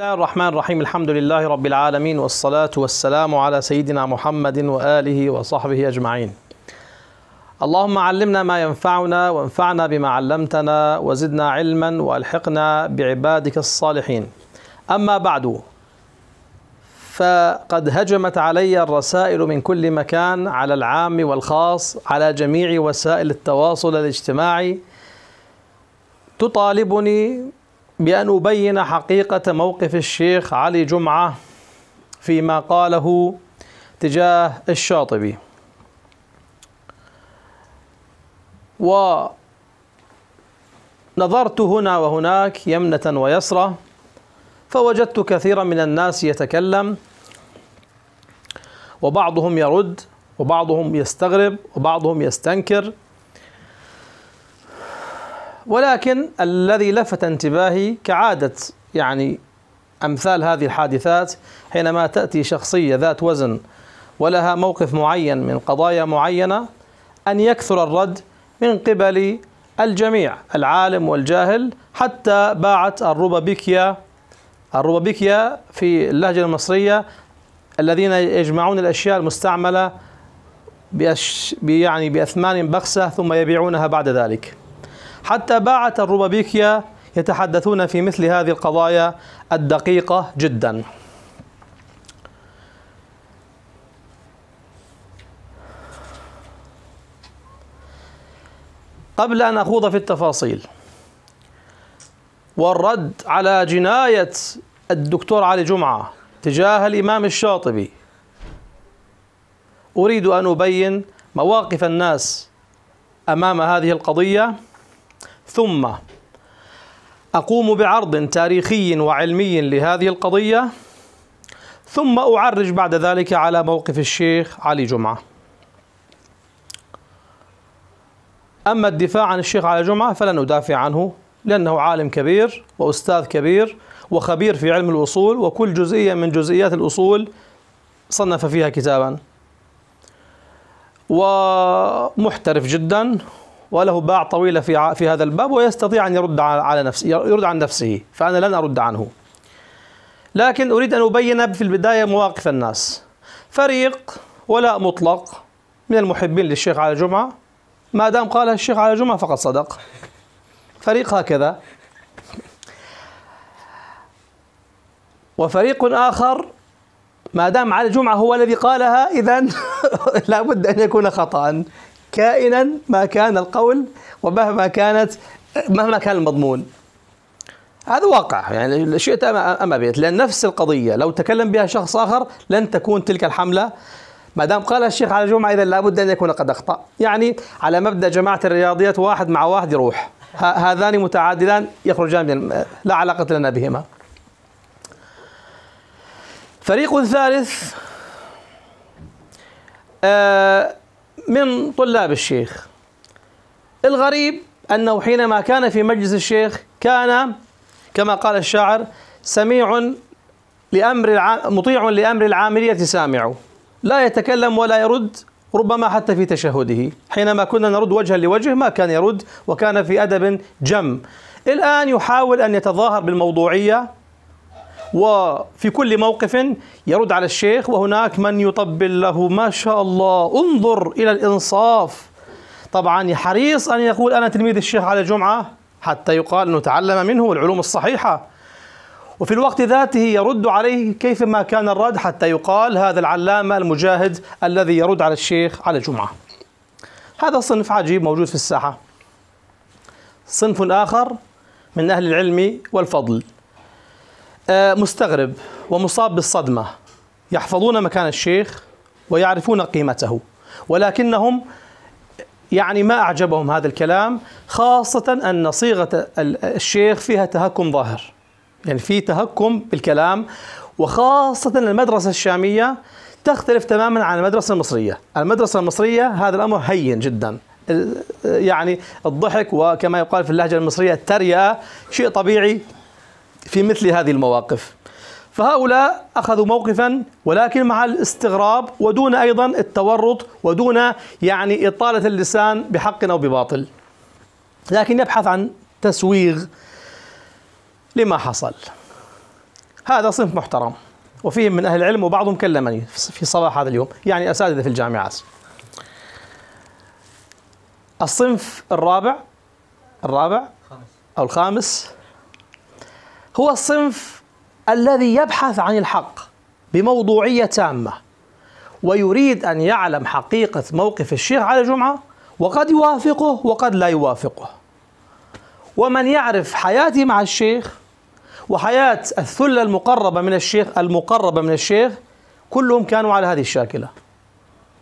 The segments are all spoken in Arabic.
بسم الله الرحمن الرحيم الحمد لله رب العالمين والصلاة والسلام على سيدنا محمد وآله وصحبه أجمعين اللهم علمنا ما ينفعنا وانفعنا بما علمتنا وزدنا علما والحقنا بعبادك الصالحين أما بعد فقد هجمت علي الرسائل من كل مكان على العام والخاص على جميع وسائل التواصل الاجتماعي تطالبني بأن أبين حقيقة موقف الشيخ علي جمعة فيما قاله تجاه الشاطبي ونظرت هنا وهناك يمنة ويسرى فوجدت كثيرا من الناس يتكلم وبعضهم يرد وبعضهم يستغرب وبعضهم يستنكر ولكن الذي لفت انتباهي كعادة يعني أمثال هذه الحادثات حينما تأتي شخصية ذات وزن ولها موقف معين من قضايا معينة أن يكثر الرد من قبل الجميع العالم والجاهل حتى باعت الروبابيكيا الروبابيكيا في اللهجة المصرية الذين يجمعون الأشياء المستعملة بأش يعني بأثمان بخسة ثم يبيعونها بعد ذلك حتى باعة الروبابيكيا يتحدثون في مثل هذه القضايا الدقيقة جدا قبل أن أخوض في التفاصيل والرد على جناية الدكتور علي جمعة تجاه الإمام الشاطبي أريد أن أبين مواقف الناس أمام هذه القضية ثم أقوم بعرض تاريخي وعلمي لهذه القضية ثم أعرج بعد ذلك على موقف الشيخ علي جمعة أما الدفاع عن الشيخ علي جمعة فلن أدافع عنه لأنه عالم كبير وأستاذ كبير وخبير في علم الأصول وكل جزئية من جزئيات الأصول صنف فيها كتابا ومحترف جدا وله باع طويلة في في هذا الباب ويستطيع أن يرد على نفسه يرد عن نفسه فأنا لن أرد عنه لكن أريد أن أبين في البداية مواقف الناس فريق ولاء مطلق من المحبين للشيخ على الجمعة ما دام قال الشيخ على الجمعة فقد صدق فريق هكذا وفريق آخر ما دام على الجمعة هو الذي قالها إذا لابد أن يكون خطأ كائنا ما كان القول ومهما كانت مهما كان المضمون هذا واقع يعني شئت أم أبيت لأن نفس القضية لو تكلم بها شخص آخر لن تكون تلك الحملة ما دام قال الشيخ على جمعة إذا لابد أن يكون قد أخطأ يعني على مبدأ جماعة الرياضيات واحد مع واحد يروح هذان متعادلان يخرجان من لا علاقة لنا بهما فريق ثالث آه من طلاب الشيخ الغريب أنه حينما كان في مجلس الشيخ كان كما قال الشاعر سميع لأمر مطيع لأمر العاملية سامع لا يتكلم ولا يرد ربما حتى في تشهده حينما كنا نرد وجها لوجه ما كان يرد وكان في أدب جم الآن يحاول أن يتظاهر بالموضوعية وفي كل موقف يرد على الشيخ وهناك من يطبل له ما شاء الله انظر إلى الإنصاف طبعا حريص أن يقول أنا تلميذ الشيخ على جمعة حتى يقال أنه تعلم منه العلوم الصحيحة وفي الوقت ذاته يرد عليه كيفما كان الرد حتى يقال هذا العلامة المجاهد الذي يرد على الشيخ على جمعة هذا صنف عجيب موجود في الساحة صنف آخر من أهل العلم والفضل آه، مستغرب ومصاب بالصدمة يحفظون مكان الشيخ ويعرفون قيمته ولكنهم يعني ما أعجبهم هذا الكلام خاصة أن صيغة الشيخ فيها تهكم ظاهر يعني في تهكم بالكلام وخاصة المدرسة الشامية تختلف تماما عن المدرسة المصرية المدرسة المصرية هذا الأمر هين جدا يعني الضحك وكما يقال في اللهجة المصرية التريقة شيء طبيعي في مثل هذه المواقف فهؤلاء أخذوا موقفا ولكن مع الاستغراب ودون أيضا التورط ودون يعني إطالة اللسان بحق أو بباطل لكن يبحث عن تسويغ لما حصل هذا صنف محترم وفيهم من أهل العلم وبعضهم كلمني في صباح هذا اليوم يعني أساتذة في الجامعات الصنف الرابع الرابع أو الخامس هو الصنف الذي يبحث عن الحق بموضوعية تامة ويريد أن يعلم حقيقة موقف الشيخ على جمعة وقد يوافقه وقد لا يوافقه ومن يعرف حياتي مع الشيخ وحياة الثلة المقربة من الشيخ المقربة من الشيخ كلهم كانوا على هذه الشاكلة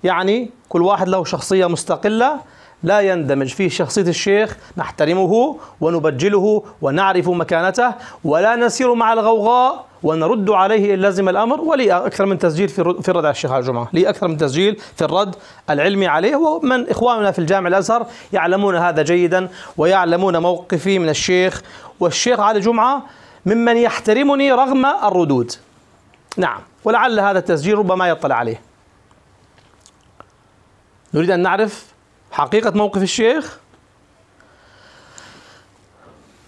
يعني كل واحد له شخصية مستقلة لا يندمج فيه شخصية الشيخ نحترمه ونبجله ونعرف مكانته ولا نسير مع الغوغاء ونرد عليه إن لزم الأمر ولي أكثر من تسجيل في في الرد على الشيخ على الجمعة لي أكثر من تسجيل في الرد العلمي عليه ومن إخواننا في الجامع الأزهر يعلمون هذا جيدا ويعلمون موقفي من الشيخ والشيخ على الجمعة ممن يحترمني رغم الردود نعم ولعل هذا التسجيل ربما يطلع عليه نريد أن نعرف حقيقة موقف الشيخ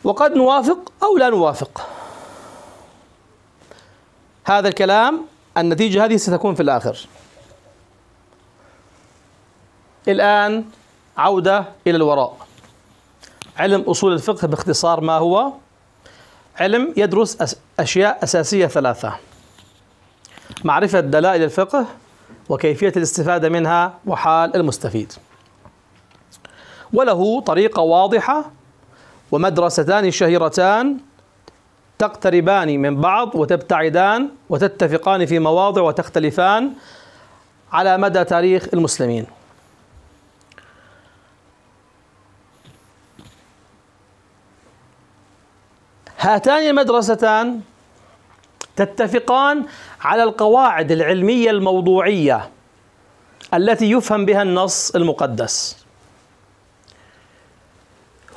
وقد نوافق أو لا نوافق هذا الكلام النتيجة هذه ستكون في الآخر الآن عودة إلى الوراء علم أصول الفقه باختصار ما هو علم يدرس أشياء أساسية ثلاثة معرفة دلائل الفقه وكيفية الاستفادة منها وحال المستفيد وله طريقة واضحة ومدرستان شهيرتان تقتربان من بعض وتبتعدان وتتفقان في مواضع وتختلفان على مدى تاريخ المسلمين هاتان المدرستان تتفقان على القواعد العلميه الموضوعيه التي يفهم بها النص المقدس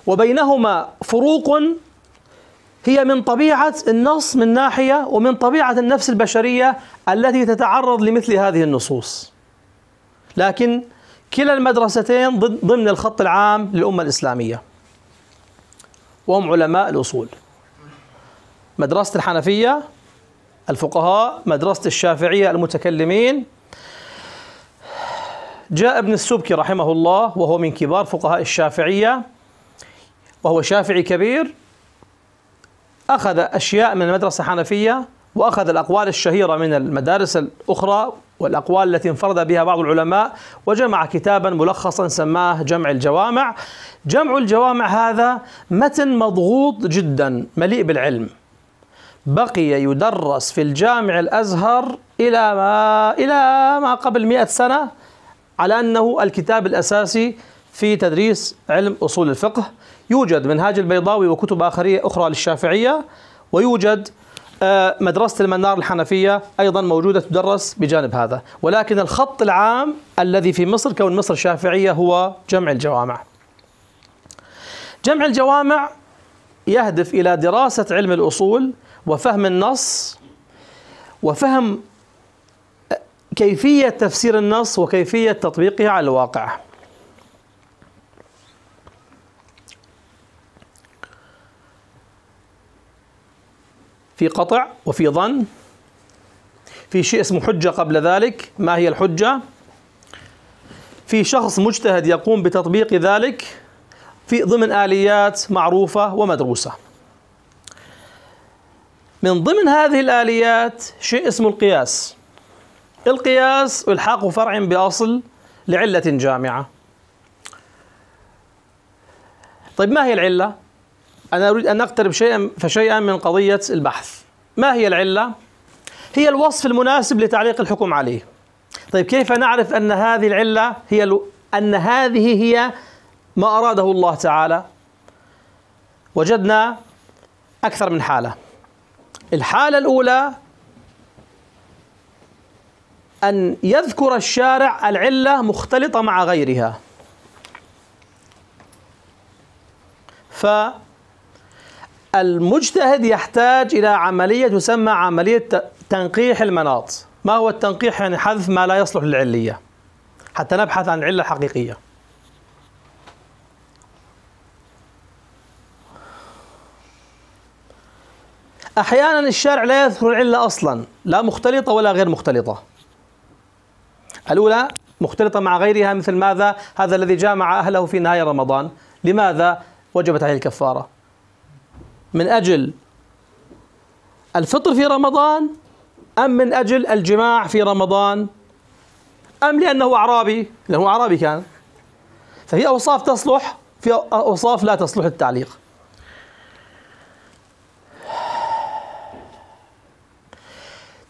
وبينهما فروق هي من طبيعة النص من ناحية ومن طبيعة النفس البشرية التي تتعرض لمثل هذه النصوص لكن كلا المدرستين ضمن الخط العام للأمة الإسلامية وهم علماء الأصول مدرسة الحنفية الفقهاء مدرسة الشافعية المتكلمين جاء ابن السبكي رحمه الله وهو من كبار فقهاء الشافعية وهو شافعي كبير أخذ أشياء من المدرسة الحنفية وأخذ الأقوال الشهيرة من المدارس الأخرى والأقوال التي انفرد بها بعض العلماء وجمع كتابا ملخصا سماه جمع الجوامع جمع الجوامع هذا متن مضغوط جدا مليء بالعلم بقي يدرس في الجامع الأزهر إلى ما إلى ما قبل مئة سنة على أنه الكتاب الأساسي في تدريس علم أصول الفقه يوجد منهاج البيضاوي وكتب آخرية أخرى للشافعية ويوجد آه، مدرسة المنار الحنفية أيضا موجودة تدرس بجانب هذا ولكن الخط العام الذي في مصر كون مصر شافعية هو جمع الجوامع جمع الجوامع يهدف إلى دراسة علم الأصول وفهم النص وفهم آه، كيفية تفسير النص وكيفية تطبيقه على الواقع في قطع وفي ظن في شيء اسمه حجة قبل ذلك ما هي الحجة في شخص مجتهد يقوم بتطبيق ذلك في ضمن آليات معروفة ومدروسة من ضمن هذه الآليات شيء اسمه القياس القياس إلحاق فرع بأصل لعلة جامعة طيب ما هي العلة؟ أنا أريد أن أقترب شيئا فشيئا من قضية البحث ما هي العلة؟ هي الوصف المناسب لتعليق الحكم عليه طيب كيف نعرف أن هذه العلة هي أن هذه هي ما أراده الله تعالى وجدنا أكثر من حالة الحالة الأولى أن يذكر الشارع العلة مختلطة مع غيرها فالشارع المجتهد يحتاج إلى عملية تسمى عملية تنقيح المناط ما هو التنقيح يعني حذف ما لا يصلح للعلية حتى نبحث عن العلة الحقيقية أحيانا الشارع لا يذكر العلة أصلا لا مختلطة ولا غير مختلطة الأولى مختلطة مع غيرها مثل ماذا هذا الذي جامع أهله في نهاية رمضان لماذا وجبت عليه الكفارة من أجل الفطر في رمضان أم من أجل الجماع في رمضان أم لأنه أعرابي لأنه أعرابي كان ففي أوصاف تصلح في أوصاف لا تصلح التعليق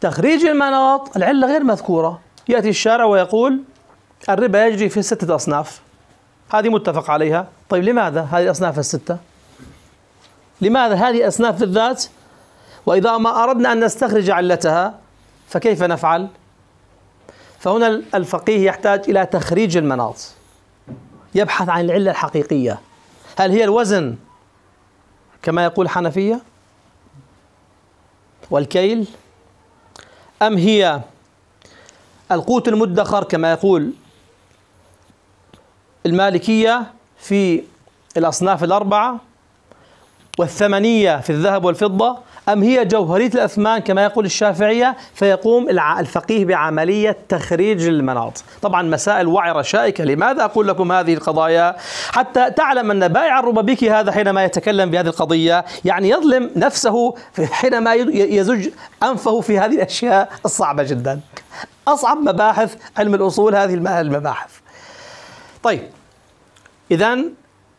تخريج المناط العلة غير مذكورة يأتي الشارع ويقول الربا يجري في ستة أصناف هذه متفق عليها طيب لماذا هذه الأصناف الستة لماذا هذه أصناف بالذات وإذا ما أردنا أن نستخرج علتها فكيف نفعل فهنا الفقيه يحتاج إلى تخريج المناط يبحث عن العلة الحقيقية هل هي الوزن كما يقول الحنفية والكيل أم هي القوت المدخر كما يقول المالكية في الأصناف الأربعة والثمنية في الذهب والفضة أم هي جوهرية الأثمان كما يقول الشافعية فيقوم الفقيه بعملية تخريج المناط طبعا مسائل وعرة شائكة لماذا أقول لكم هذه القضايا حتى تعلم أن بائع الربابيكي هذا حينما يتكلم بهذه القضية يعني يظلم نفسه حينما يزج أنفه في هذه الأشياء الصعبة جدا أصعب مباحث علم الأصول هذه المباحث طيب إذا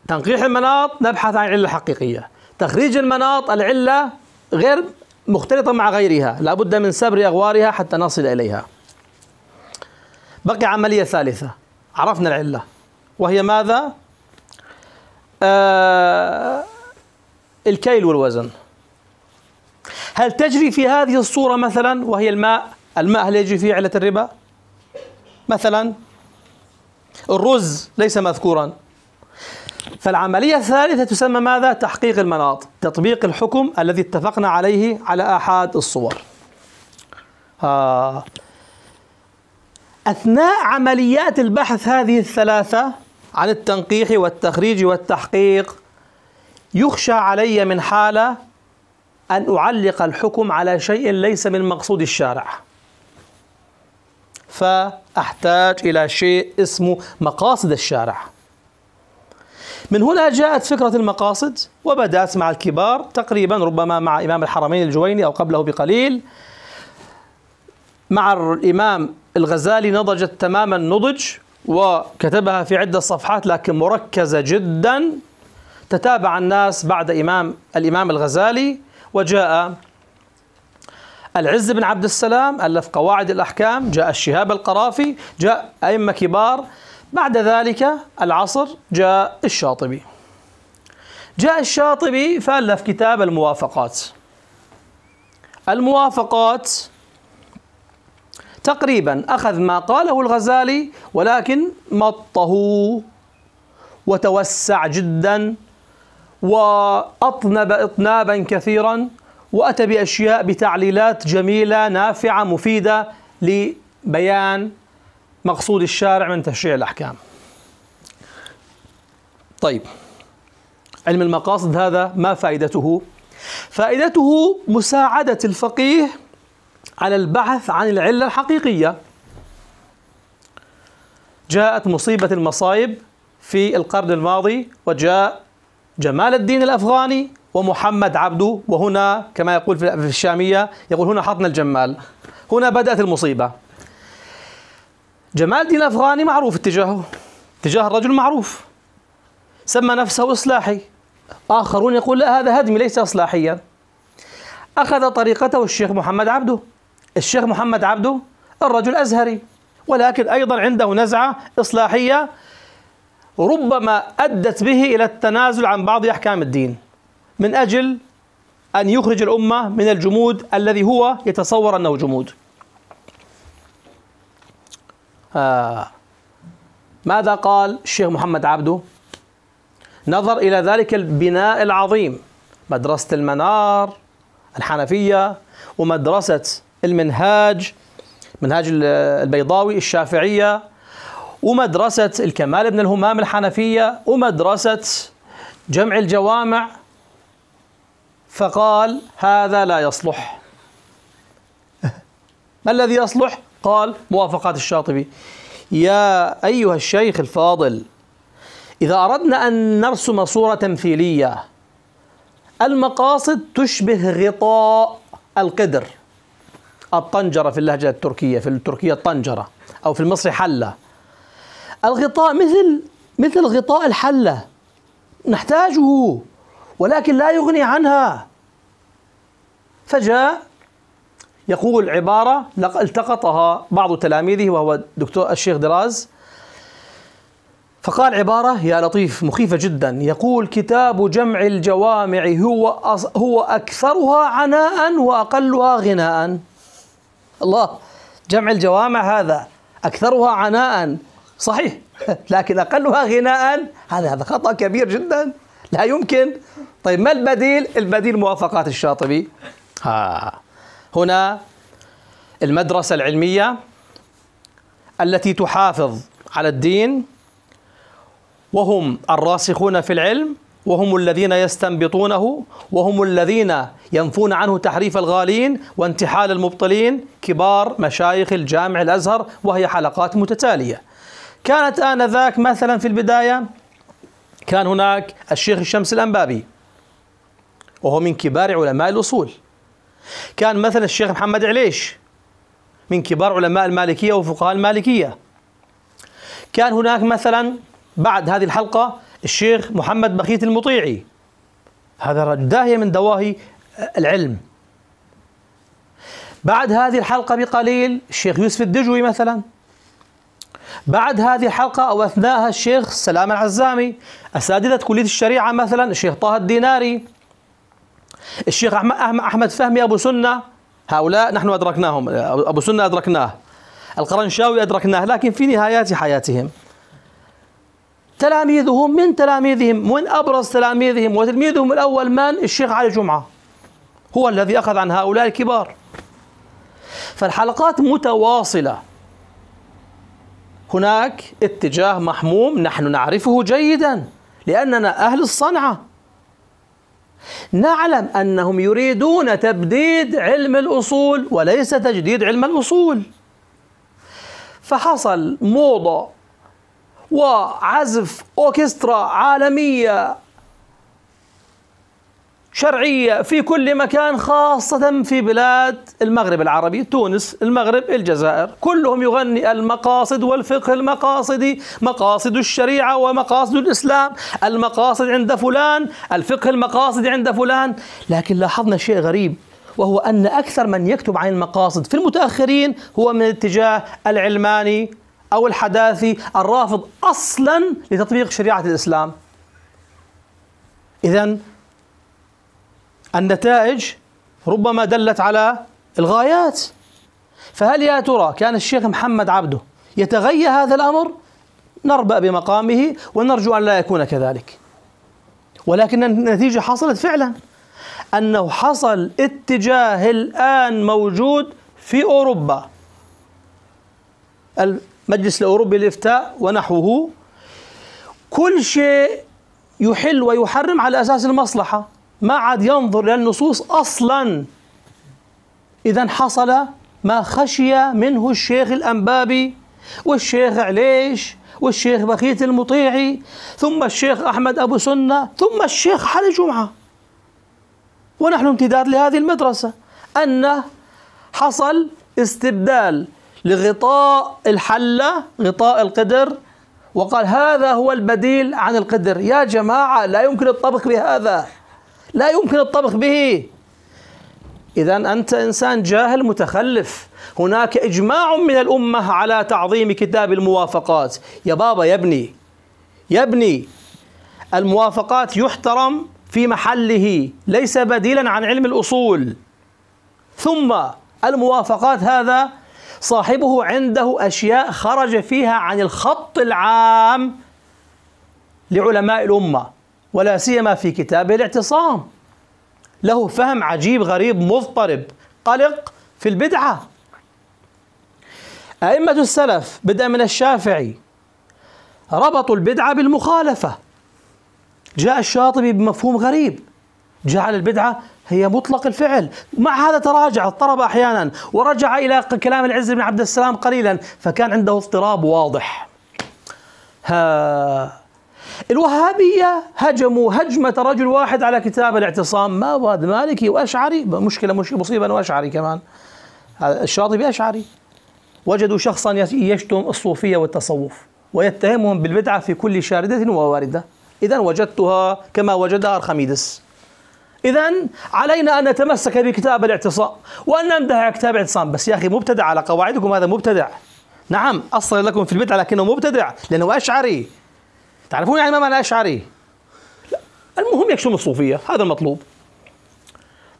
تنقيح المناط نبحث عن العلة الحقيقية تخريج المناط العلة غير مختلطة مع غيرها لابد من سبر أغوارها حتى نصل إليها بقي عملية ثالثة عرفنا العلة وهي ماذا؟ آه الكيل والوزن هل تجري في هذه الصورة مثلا وهي الماء الماء هل يجري فيه علة الربا؟ مثلا الرز ليس مذكورا فالعملية الثالثة تسمى ماذا؟ تحقيق المناط تطبيق الحكم الذي اتفقنا عليه على أحد الصور آه. أثناء عمليات البحث هذه الثلاثة عن التنقيح والتخريج والتحقيق يخشى علي من حالة أن أعلق الحكم على شيء ليس من مقصود الشارع فأحتاج إلى شيء اسمه مقاصد الشارع من هنا جاءت فكرة المقاصد وبدأت مع الكبار تقريبا ربما مع إمام الحرمين الجويني أو قبله بقليل مع الإمام الغزالي نضجت تماما نضج وكتبها في عدة صفحات لكن مركزة جدا تتابع الناس بعد إمام الإمام الغزالي وجاء العز بن عبد السلام ألف قواعد الأحكام جاء الشهاب القرافي جاء أئمة كبار بعد ذلك العصر جاء الشاطبي جاء الشاطبي فألف كتاب الموافقات الموافقات تقريبا أخذ ما قاله الغزالي ولكن مطه وتوسع جدا وأطنب إطنابا كثيرا وأتى بأشياء بتعليلات جميلة نافعة مفيدة لبيان مقصود الشارع من تشريع الأحكام طيب علم المقاصد هذا ما فائدته فائدته مساعدة الفقيه على البحث عن العلة الحقيقية جاءت مصيبة المصايب في القرن الماضي وجاء جمال الدين الأفغاني ومحمد عبده وهنا كما يقول في الشامية يقول هنا حطنا الجمال هنا بدأت المصيبة جمال الدين الأفغاني معروف اتجاهه اتجاه الرجل معروف سمى نفسه إصلاحي آخرون يقول لا هذا هدمي ليس إصلاحيا أخذ طريقته الشيخ محمد عبده الشيخ محمد عبده الرجل أزهري ولكن أيضا عنده نزعة إصلاحية ربما أدت به إلى التنازل عن بعض أحكام الدين من أجل أن يخرج الأمة من الجمود الذي هو يتصور أنه جمود آه، ماذا قال الشيخ محمد عبده نظر إلى ذلك البناء العظيم مدرسة المنار الحنفية ومدرسة المنهاج منهاج البيضاوي الشافعية ومدرسة الكمال بن الهمام الحنفية ومدرسة جمع الجوامع فقال هذا لا يصلح ما الذي يصلح قال موافقات الشاطبي يا أيها الشيخ الفاضل إذا أردنا أن نرسم صورة تمثيلية المقاصد تشبه غطاء القدر الطنجرة في اللهجة التركية في التركية الطنجرة أو في المصري حلة الغطاء مثل مثل غطاء الحلة نحتاجه ولكن لا يغني عنها فجاء يقول عبارة التقطها بعض تلاميذه وهو دكتور الشيخ دراز فقال عبارة يا لطيف مخيفة جدا يقول كتاب جمع الجوامع هو هو أكثرها عناء وأقلها غناء الله جمع الجوامع هذا أكثرها عناء صحيح لكن أقلها غناء هذا هذا خطأ كبير جدا لا يمكن طيب ما البديل؟ البديل موافقات الشاطبي ها آه. هنا المدرسة العلمية التي تحافظ على الدين وهم الراسخون في العلم وهم الذين يستنبطونه وهم الذين ينفون عنه تحريف الغالين وانتحال المبطلين كبار مشايخ الجامع الازهر وهي حلقات متتاليه. كانت انذاك مثلا في البدايه كان هناك الشيخ الشمس الانبابي وهو من كبار علماء الاصول كان مثلا الشيخ محمد عليش من كبار علماء المالكية وفقهاء المالكية كان هناك مثلا بعد هذه الحلقة الشيخ محمد بخيت المطيعي هذا داهية من دواهي العلم بعد هذه الحلقة بقليل الشيخ يوسف الدجوي مثلا بعد هذه الحلقة أو أثناءها الشيخ سلام العزامي أساتذة كلية الشريعة مثلا الشيخ طه الديناري الشيخ أحمد فهمي أبو سنة هؤلاء نحن أدركناهم أبو سنة أدركناه القرنشاوي أدركناه لكن في نهايات حياتهم تلاميذهم من تلاميذهم من أبرز تلاميذهم وتلميذهم الأول من الشيخ علي جمعة هو الذي أخذ عن هؤلاء الكبار فالحلقات متواصلة هناك اتجاه محموم نحن نعرفه جيدا لأننا أهل الصنعة نعلم أنهم يريدون تبديد علم الأصول وليس تجديد علم الأصول فحصل موضة وعزف أوكسترا عالمية شرعية في كل مكان خاصة في بلاد المغرب العربي تونس المغرب الجزائر كلهم يغني المقاصد والفقه المقاصدي مقاصد الشريعة ومقاصد الإسلام المقاصد عند فلان الفقه المقاصدي عند فلان لكن لاحظنا شيء غريب وهو أن أكثر من يكتب عن المقاصد في المتأخرين هو من اتجاه العلماني أو الحداثي الرافض أصلا لتطبيق شريعة الإسلام إذا النتائج ربما دلت على الغايات فهل يا ترى كان الشيخ محمد عبده يتغيى هذا الأمر نربأ بمقامه ونرجو أن لا يكون كذلك ولكن النتيجة حصلت فعلا أنه حصل اتجاه الآن موجود في أوروبا المجلس الأوروبي للإفتاء ونحوه كل شيء يحل ويحرم على أساس المصلحة ما عاد ينظر إلى النصوص أصلا إذا حصل ما خشي منه الشيخ الأنبابي والشيخ عليش والشيخ بخيت المطيعي ثم الشيخ أحمد أبو سنة ثم الشيخ حلي جمعة ونحن امتداد لهذه المدرسة أن حصل استبدال لغطاء الحلة غطاء القدر وقال هذا هو البديل عن القدر يا جماعة لا يمكن الطبخ بهذا لا يمكن الطبخ به إذا أنت إنسان جاهل متخلف هناك إجماع من الأمة على تعظيم كتاب الموافقات يا بابا يا ابني يا ابني الموافقات يحترم في محله ليس بديلا عن علم الأصول ثم الموافقات هذا صاحبه عنده أشياء خرج فيها عن الخط العام لعلماء الأمة ولا سيما في كتابه الاعتصام له فهم عجيب غريب مضطرب قلق في البدعة أئمة السلف بدءا من الشافعي ربطوا البدعة بالمخالفة جاء الشاطبي بمفهوم غريب جعل البدعة هي مطلق الفعل مع هذا تراجع اضطرب أحيانا ورجع إلى كلام العز بن عبد السلام قليلا فكان عنده اضطراب واضح ها الوهابية هجموا هجمة رجل واحد على كتاب الاعتصام ما هذا مالكي وأشعري مشكلة مشكلة مصيبة أنه أشعري كمان الشاطبي أشعري وجدوا شخصا يشتم الصوفية والتصوف ويتهمهم بالبدعة في كل شاردة وواردة إذا وجدتها كما وجدها أرخميدس إذا علينا أن نتمسك بكتاب الاعتصام وأن نمدح كتاب الاعتصام بس يا أخي مبتدع على قواعدكم هذا مبتدع نعم أصل لكم في البدعة لكنه مبتدع لأنه أشعري تعرفون يعني ما معنى أشعري؟ لا المهم يكشم الصوفية هذا المطلوب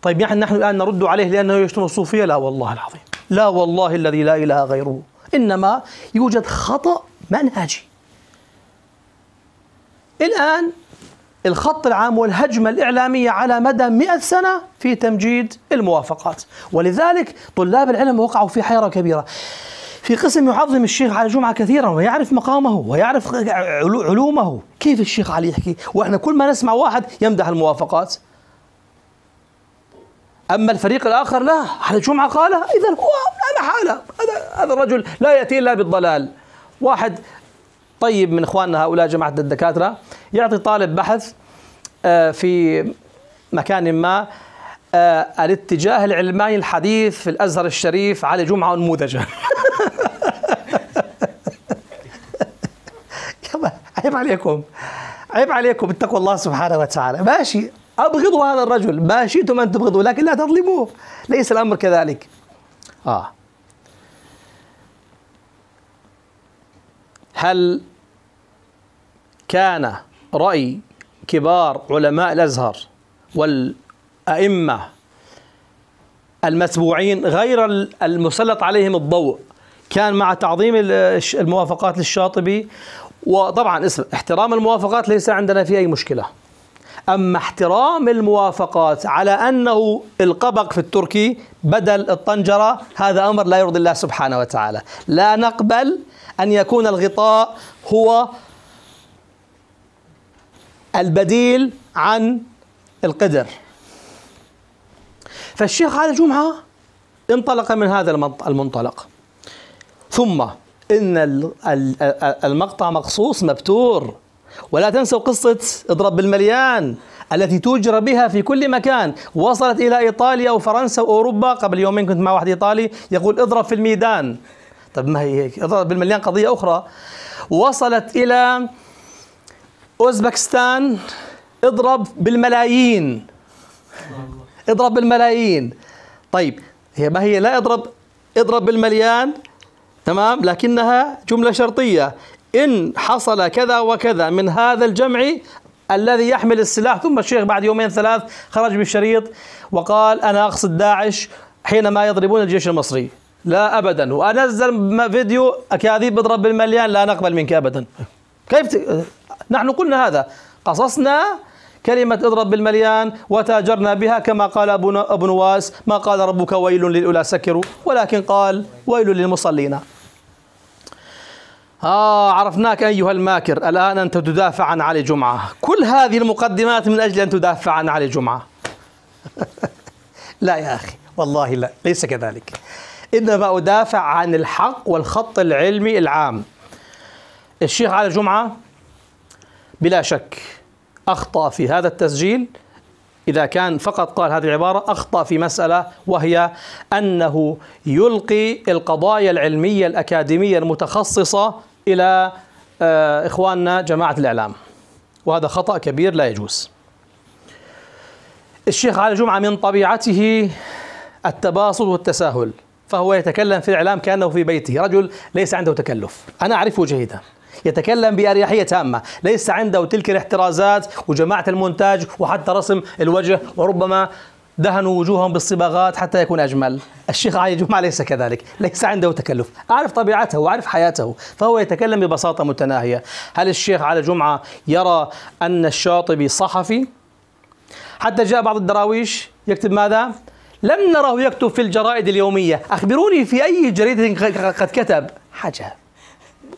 طيب نحن يعني نحن الآن نرد عليه لأنه يشتم الصوفية لا والله العظيم لا والله الذي لا إله غيره إنما يوجد خطأ منهجي الآن الخط العام والهجمة الإعلامية على مدى 100 سنة في تمجيد الموافقات ولذلك طلاب العلم وقعوا في حيرة كبيرة في قسم يعظم الشيخ على جمعة كثيرا ويعرف مقامه ويعرف علومه كيف الشيخ علي يحكي وإحنا كل ما نسمع واحد يمدح الموافقات أما الفريق الآخر لا على جمعة قال إذا هو لا محالة هذا هذا الرجل لا يأتي إلا بالضلال واحد طيب من إخواننا هؤلاء جماعة الدكاترة يعطي طالب بحث آه، في مكان ما آه، الاتجاه العلماني الحديث في الازهر الشريف علي جمعه نموذجا عيب عليكم عيب عليكم اتقوا الله سبحانه وتعالى ماشي ابغضوا هذا الرجل ما شئتم ان تبغضوا لكن لا تظلموه ليس الامر كذلك اه هل كان راي كبار علماء الازهر وال أئمة المتبوعين غير المسلط عليهم الضوء كان مع تعظيم الموافقات للشاطبي وطبعا اسم احترام الموافقات ليس عندنا فيه أي مشكلة أما احترام الموافقات على أنه القبق في التركي بدل الطنجرة هذا أمر لا يرضي الله سبحانه وتعالى لا نقبل أن يكون الغطاء هو البديل عن القدر فالشيخ على جمعة انطلق من هذا المنطلق ثم إن المقطع مقصوص مبتور ولا تنسوا قصة اضرب بالمليان التي تجرى بها في كل مكان وصلت إلى إيطاليا وفرنسا وأوروبا قبل يومين كنت مع واحد إيطالي يقول اضرب في الميدان طب ما هي هيك اضرب بالمليان قضية أخرى وصلت إلى أوزبكستان اضرب بالملايين اضرب بالملايين طيب هي ما هي لا اضرب اضرب بالمليان تمام لكنها جملة شرطية إن حصل كذا وكذا من هذا الجمع الذي يحمل السلاح ثم الشيخ بعد يومين ثلاث خرج بالشريط وقال أنا أقصد داعش حينما يضربون الجيش المصري لا أبدا وأنزل فيديو أكاذيب بضرب بالمليان لا نقبل منك أبدا كيف ت... نحن قلنا هذا قصصنا كلمة اضرب بالمليان وتاجرنا بها كما قال أبو نواس ما قال ربك ويل للأولى سكروا ولكن قال ويل للمصلين آه عرفناك أيها الماكر الآن أنت تدافع عن علي جمعة كل هذه المقدمات من أجل أن تدافع عن علي جمعة لا يا أخي والله لا ليس كذلك إنما أدافع عن الحق والخط العلمي العام الشيخ علي جمعة بلا شك أخطأ في هذا التسجيل إذا كان فقط قال هذه العبارة أخطأ في مسألة وهي أنه يلقي القضايا العلمية الأكاديمية المتخصصة إلى آه، إخواننا جماعة الإعلام وهذا خطأ كبير لا يجوز الشيخ علي جمعة من طبيعته التباسط والتساهل فهو يتكلم في الإعلام كأنه في بيته رجل ليس عنده تكلف أنا أعرفه جيداً يتكلم بأريحية تامة ليس عنده تلك الاحترازات وجماعة المونتاج وحتى رسم الوجه وربما دهنوا وجوههم بالصباغات حتى يكون أجمل الشيخ علي جمعة ليس كذلك ليس عنده تكلف أعرف طبيعته وأعرف حياته فهو يتكلم ببساطة متناهية هل الشيخ علي جمعة يرى أن الشاطبي صحفي حتى جاء بعض الدراويش يكتب ماذا لم نره يكتب في الجرائد اليومية أخبروني في أي جريدة قد كتب حاجة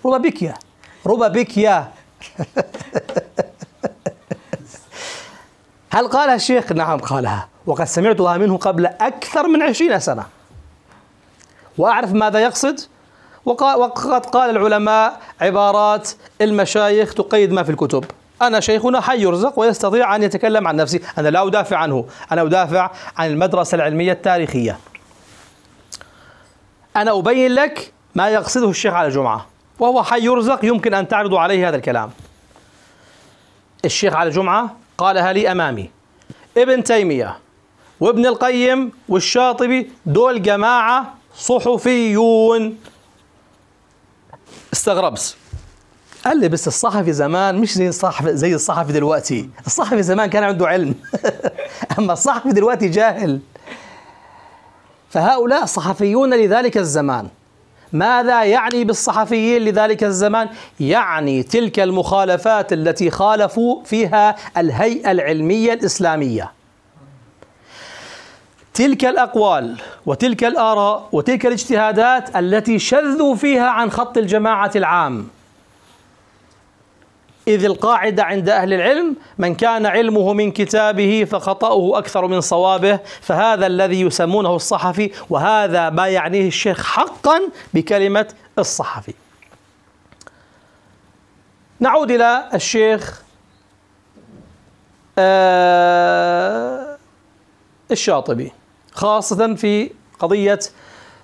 والله بكيا ربى بك يا هل قالها الشيخ؟ نعم قالها وقد سمعتها منه قبل أكثر من عشرين سنة وأعرف ماذا يقصد وقد قال العلماء عبارات المشايخ تقيد ما في الكتب أنا شيخنا حي يرزق ويستطيع أن يتكلم عن نفسه أنا لا أدافع عنه أنا أدافع عن المدرسة العلمية التاريخية أنا أبين لك ما يقصده الشيخ على الجمعة وهو حي يرزق يمكن أن تعرضوا عليه هذا الكلام الشيخ على جمعة قالها لي أمامي ابن تيمية وابن القيم والشاطبي دول جماعة صحفيون استغربت قال لي بس الصحفي زمان مش زي الصحفي زي الصحفي دلوقتي الصحفي زمان كان عنده علم اما الصحفي دلوقتي جاهل فهؤلاء صحفيون لذلك الزمان ماذا يعني بالصحفيين لذلك الزمان؟ يعني تلك المخالفات التي خالفوا فيها الهيئة العلمية الإسلامية تلك الأقوال وتلك الآراء وتلك الاجتهادات التي شذوا فيها عن خط الجماعة العام إذ القاعدة عند أهل العلم من كان علمه من كتابه فخطأه أكثر من صوابه فهذا الذي يسمونه الصحفي وهذا ما يعنيه الشيخ حقا بكلمة الصحفي نعود إلى الشيخ آه، الشاطبي خاصة في قضية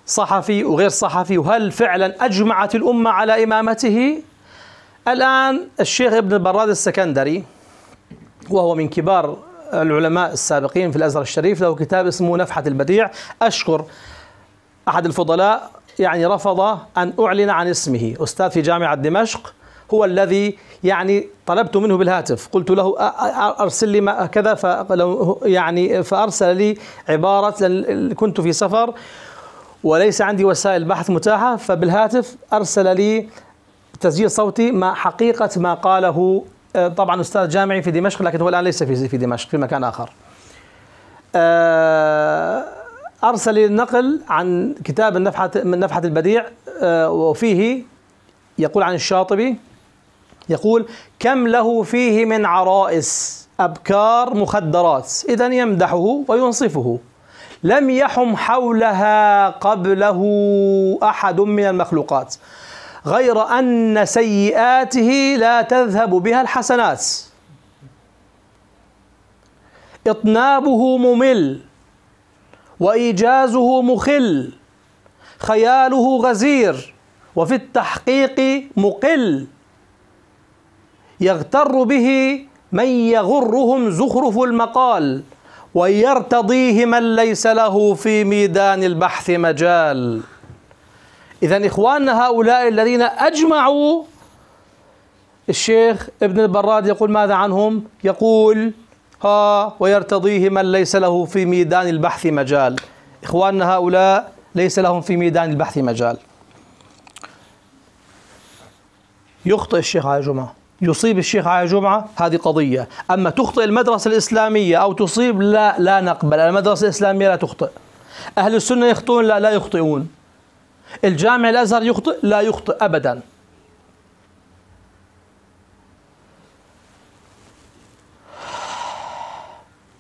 صحفي وغير صحفي وهل فعلا أجمعت الأمة على إمامته الآن الشيخ ابن البراد السكندري وهو من كبار العلماء السابقين في الأزهر الشريف له كتاب اسمه نفحة البديع أشكر أحد الفضلاء يعني رفض أن أعلن عن اسمه أستاذ في جامعة دمشق هو الذي يعني طلبت منه بالهاتف قلت له أرسل لي ما كذا يعني فأرسل لي عبارة كنت في سفر وليس عندي وسائل بحث متاحة فبالهاتف أرسل لي تسجيل صوتي ما حقيقة ما قاله آه، طبعا أستاذ جامعي في دمشق لكن هو الآن ليس في دمشق في مكان آخر آه، أرسل لي النقل عن كتاب النفحة من نفحة البديع آه، وفيه يقول عن الشاطبي يقول كم له فيه من عرائس أبكار مخدرات إذا يمدحه وينصفه لم يحم حولها قبله أحد من المخلوقات غير أن سيئاته لا تذهب بها الحسنات إطنابه ممل وإيجازه مخل خياله غزير وفي التحقيق مقل يغتر به من يغرهم زخرف المقال ويرتضيه من ليس له في ميدان البحث مجال إذا إخواننا هؤلاء الذين أجمعوا الشيخ ابن البراد يقول ماذا عنهم؟ يقول ها ويرتضيه من ليس له في ميدان البحث مجال إخواننا هؤلاء ليس لهم في ميدان البحث مجال يخطئ الشيخ على جمعة يصيب الشيخ على جمعة هذه قضية أما تخطئ المدرسة الإسلامية أو تصيب لا لا نقبل المدرسة الإسلامية لا تخطئ أهل السنة يخطئون لا لا يخطئون الجامع الازهر يخطئ لا يخطئ ابدا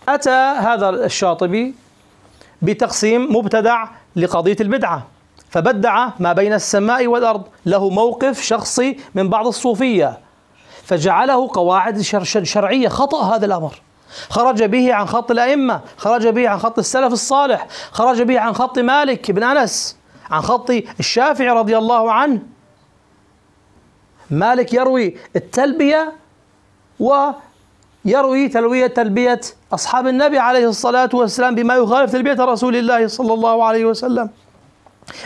اتى هذا الشاطبي بتقسيم مبتدع لقضيه البدعه فبدع ما بين السماء والارض له موقف شخصي من بعض الصوفيه فجعله قواعد شرعيه خطا هذا الامر خرج به عن خط الائمه خرج به عن خط السلف الصالح خرج به عن خط مالك بن انس عن خط الشافعي رضي الله عنه مالك يروي التلبية ويروي تلوية تلبية أصحاب النبي عليه الصلاة والسلام بما يخالف تلبية رسول الله صلى الله عليه وسلم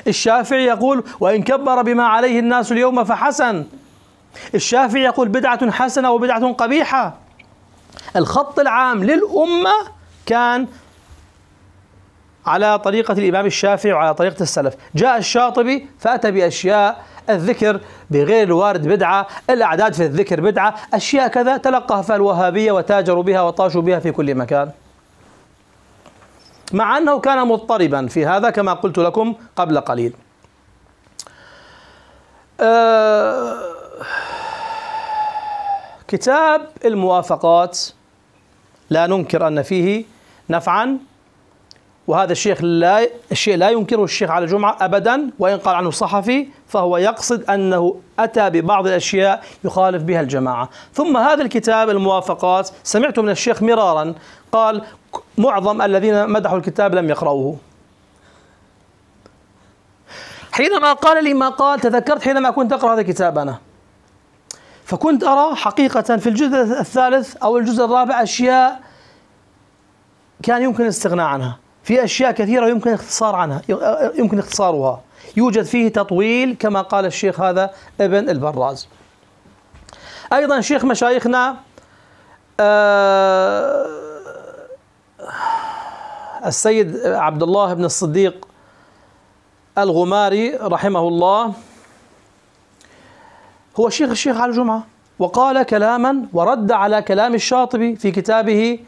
الشافعي يقول وإن كبر بما عليه الناس اليوم فحسن الشافعي يقول بدعة حسنة وبدعة قبيحة الخط العام للأمة كان على طريقة الإمام الشافعي وعلى طريقة السلف جاء الشاطبي فأتى بأشياء الذكر بغير الوارد بدعة الأعداد في الذكر بدعة أشياء كذا تلقها فالوهابية وتاجروا بها وطاشوا بها في كل مكان مع أنه كان مضطربا في هذا كما قلت لكم قبل قليل آه، كتاب الموافقات لا ننكر أن فيه نفعا وهذا الشيخ لا الشيء لا ينكره الشيخ على الجمعة أبدا وإن قال عنه صحفي فهو يقصد أنه أتى ببعض الأشياء يخالف بها الجماعة ثم هذا الكتاب الموافقات سمعت من الشيخ مرارا قال معظم الذين مدحوا الكتاب لم يقرأوه حينما قال لي ما قال تذكرت حينما كنت أقرأ هذا الكتاب أنا فكنت أرى حقيقة في الجزء الثالث أو الجزء الرابع أشياء كان يمكن الاستغناء عنها في أشياء كثيرة يمكن اختصار عنها يمكن اختصارها يوجد فيه تطويل كما قال الشيخ هذا ابن البراز أيضا شيخ مشايخنا آه، السيد عبد الله بن الصديق الغماري رحمه الله هو شيخ الشيخ على الجمعة وقال كلاما ورد على كلام الشاطبي في كتابه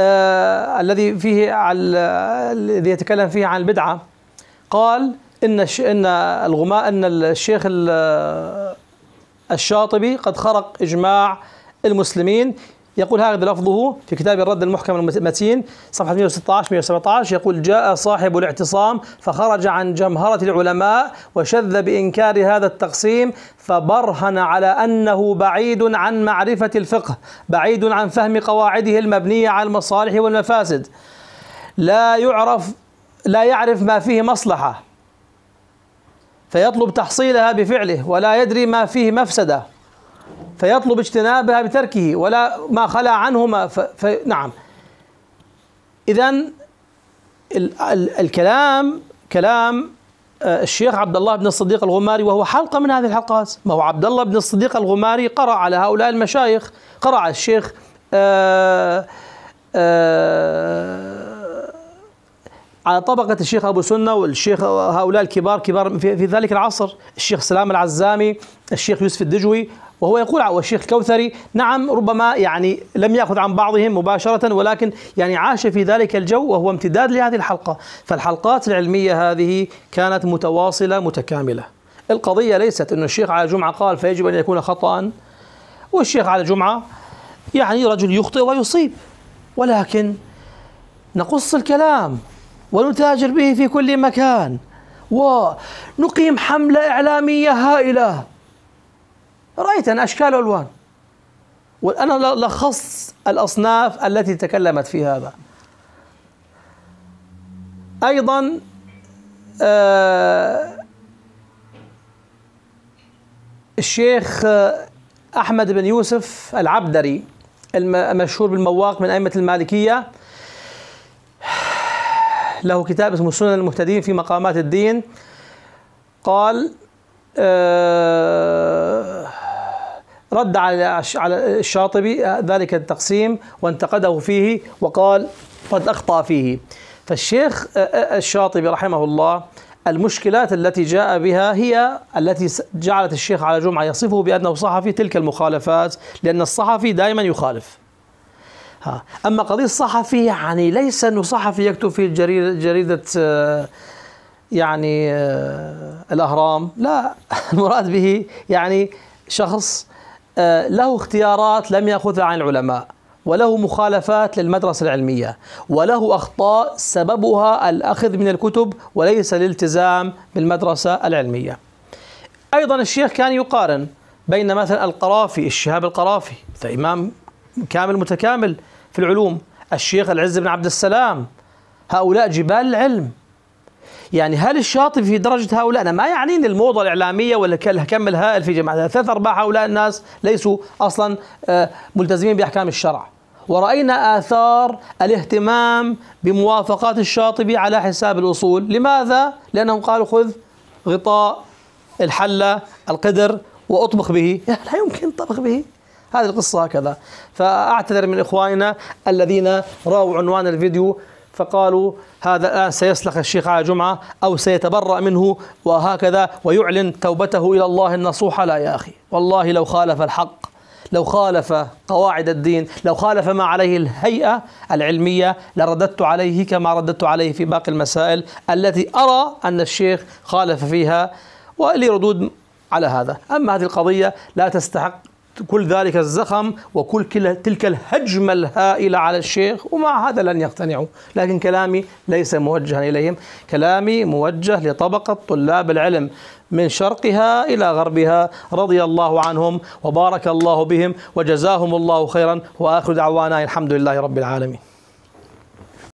آه، الذي فيه الذي يتكلم فيه عن البدعة قال إن إن الغماء إن الشيخ الشاطبي قد خرق إجماع المسلمين يقول هذا لفظه في كتاب الرد المحكم المتين صفحة 116 117 يقول جاء صاحب الاعتصام فخرج عن جمهرة العلماء وشذ بإنكار هذا التقسيم فبرهن على أنه بعيد عن معرفة الفقه بعيد عن فهم قواعده المبنية على المصالح والمفاسد لا يعرف لا يعرف ما فيه مصلحة فيطلب تحصيلها بفعله ولا يدري ما فيه مفسده فيطلب اجتنابها بتركه ولا ما خلا عنهما فنعم إذا الكلام كلام آه، الشيخ عبد الله بن الصديق الغماري وهو حلقة من هذه الحلقات ما هو عبد الله بن الصديق الغماري قرأ على هؤلاء المشايخ قرأ على الشيخ آآ آه، آآ آه، على طبقة الشيخ أبو سنة والشيخ هؤلاء الكبار كبار في, في ذلك العصر الشيخ سلام العزامي الشيخ يوسف الدجوي وهو يقول والشيخ الكوثري نعم ربما يعني لم يأخذ عن بعضهم مباشرة ولكن يعني عاش في ذلك الجو وهو امتداد لهذه الحلقة فالحلقات العلمية هذه كانت متواصلة متكاملة القضية ليست أن الشيخ على جمعه قال فيجب أن يكون خطأ والشيخ على جمعه يعني رجل يخطئ ويصيب ولكن نقص الكلام ونتاجر به في كل مكان ونقيم حملة إعلامية هائلة رأيت أنا أشكال ألوان وأنا لخصت الأصناف التي تكلمت في هذا أيضا آه، الشيخ آه، أحمد بن يوسف العبدري المشهور بالمواق من أئمة المالكية له كتاب اسمه سنن المهتدين في مقامات الدين قال آه رد على على الشاطبي آه، ذلك التقسيم وانتقده فيه وقال قد أخطأ فيه فالشيخ آه، آه، الشاطبي رحمه الله المشكلات التي جاء بها هي التي جعلت الشيخ على جمعة يصفه بأنه صحفي تلك المخالفات لأن الصحفي دائما يخالف ها. أما قضية الصحفي يعني ليس أنه صحفي يكتب في جريدة يعني الأهرام لا المراد به يعني شخص آه، له اختيارات لم ياخذها عن العلماء وله مخالفات للمدرسه العلميه وله اخطاء سببها الاخذ من الكتب وليس الالتزام بالمدرسه العلميه ايضا الشيخ كان يقارن بين مثلا القرافي الشهاب القرافي امام كامل متكامل في العلوم الشيخ العز بن عبد السلام هؤلاء جبال العلم يعني هل الشاطبي في درجة هؤلاء أنا ما يعنيني الموضة الإعلامية ولا كم الهائل في جماعة ثلاث أرباع هؤلاء الناس ليسوا أصلا آه، ملتزمين بأحكام الشرع ورأينا آثار الاهتمام بموافقات الشاطبي على حساب الأصول لماذا؟ لأنهم قالوا خذ غطاء الحلة القدر وأطبخ به لا يمكن طبخ به هذه القصة هكذا فأعتذر من إخواننا الذين رأوا عنوان الفيديو فقالوا هذا الآن سيسلخ الشيخ على جمعة أو سيتبرأ منه وهكذا ويعلن توبته إلى الله النصوح لا يا أخي والله لو خالف الحق لو خالف قواعد الدين لو خالف ما عليه الهيئة العلمية لرددت عليه كما رددت عليه في باقي المسائل التي أرى أن الشيخ خالف فيها ولي ردود على هذا أما هذه القضية لا تستحق كل ذلك الزخم وكل تلك الهجمة الهائلة على الشيخ ومع هذا لن يقتنعوا لكن كلامي ليس موجها إليهم كلامي موجه لطبقة طلاب العلم من شرقها إلى غربها رضي الله عنهم وبارك الله بهم وجزاهم الله خيرا وآخر دعوانا الحمد لله رب العالمين